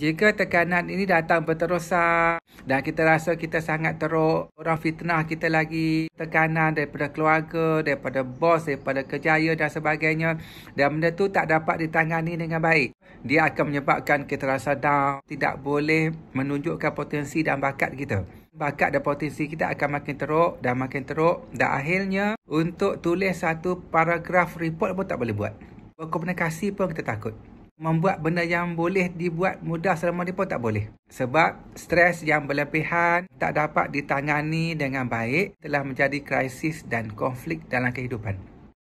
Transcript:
Jika tekanan ini datang berterusan dan kita rasa kita sangat teruk, orang fitnah kita lagi, tekanan daripada keluarga, daripada bos, daripada kejaya dan sebagainya dan benda tu tak dapat ditangani dengan baik. Dia akan menyebabkan kita rasa down, tidak boleh menunjukkan potensi dan bakat kita. Bakat dan potensi kita akan makin teruk dan makin teruk dan akhirnya untuk tulis satu paragraf report pun tak boleh buat. Berkomunikasi pun kita takut membuat benda yang boleh dibuat mudah selama ni pun tak boleh. Sebab stres yang berlebihan tak dapat ditangani dengan baik telah menjadi krisis dan konflik dalam kehidupan.